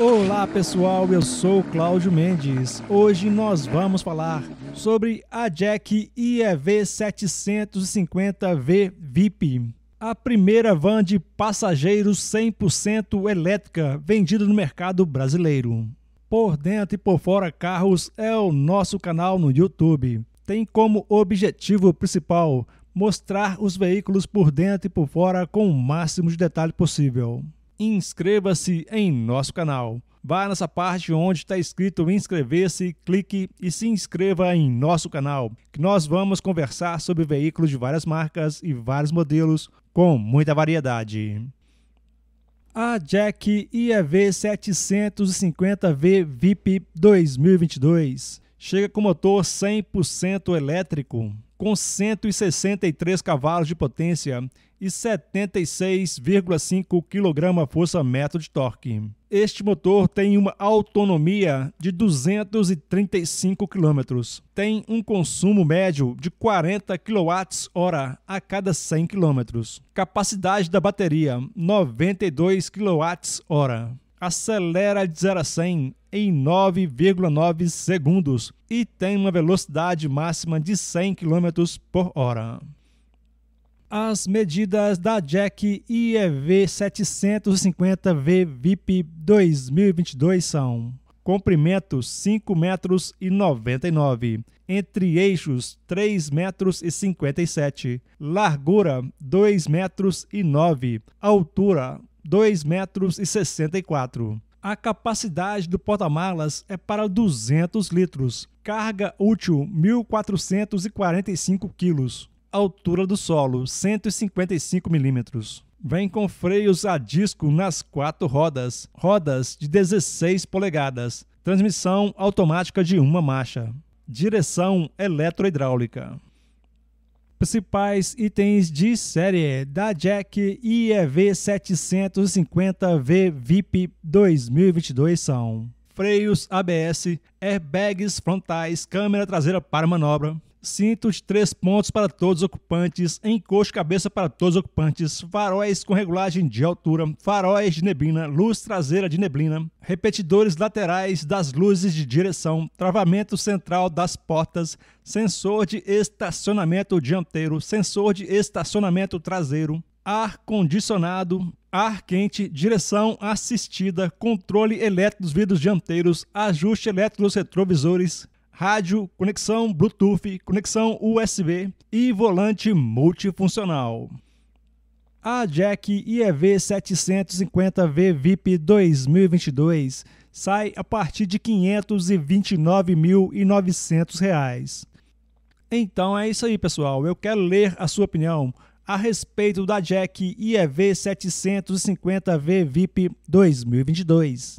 Olá pessoal, eu sou Cláudio Mendes. Hoje nós vamos falar sobre a Jack IEV 750V VIP, a primeira van de passageiros 100% elétrica vendida no mercado brasileiro. Por dentro e por fora carros é o nosso canal no YouTube. Tem como objetivo principal mostrar os veículos por dentro e por fora com o máximo de detalhe possível inscreva-se em nosso canal. Vá nessa parte onde está escrito inscrever-se, clique e se inscreva em nosso canal, que nós vamos conversar sobre veículos de várias marcas e vários modelos com muita variedade. A Jack IEV 750V VIP 2022 chega com motor 100% elétrico com 163 cavalos de potência e 76,5 kgfm de torque. Este motor tem uma autonomia de 235 km, tem um consumo médio de 40 kWh a cada 100 km, capacidade da bateria 92 kWh, acelera de 0 a 100 em 9,9 segundos e tem uma velocidade máxima de 100 km por hora. As medidas da Jack IEV 750V VIP 2022 são comprimento 5 metros e 99, entre eixos 3 metros e 57, largura 2 metros e 9, altura 2 metros e 64. A capacidade do porta-malas é para 200 litros. Carga útil 1.445 kg. Altura do solo 155 milímetros. Vem com freios a disco nas quatro rodas, rodas de 16 polegadas, transmissão automática de uma marcha, direção eletrohidráulica principais itens de série da Jack IEV 750V VIP 2022 são freios ABS, airbags frontais, câmera traseira para manobra, cintos, três pontos para todos os ocupantes, encosto cabeça para todos os ocupantes, faróis com regulagem de altura, faróis de neblina, luz traseira de neblina, repetidores laterais das luzes de direção, travamento central das portas, sensor de estacionamento dianteiro, sensor de estacionamento traseiro, ar condicionado, ar quente, direção assistida, controle elétrico dos vidros dianteiros, ajuste elétrico dos retrovisores, rádio, conexão Bluetooth, conexão USB e volante multifuncional. A Jack IEV 750V VIP 2022 sai a partir de R$ 529.900. Então é isso aí, pessoal. Eu quero ler a sua opinião a respeito da Jack IEV 750V VIP 2022.